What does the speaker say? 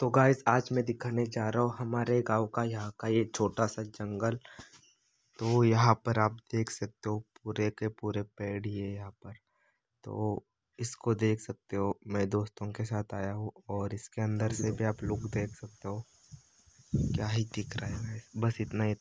तो गाइस आज मैं दिखाने जा रहा हूँ हमारे गांव का यहाँ का ये छोटा सा जंगल तो यहाँ पर आप देख सकते हो पूरे के पूरे पेड़ ही है यहाँ पर तो इसको देख सकते हो मैं दोस्तों के साथ आया हूँ और इसके अंदर से भी आप लुक देख सकते हो क्या ही दिख रहा है गाइस बस इतना ही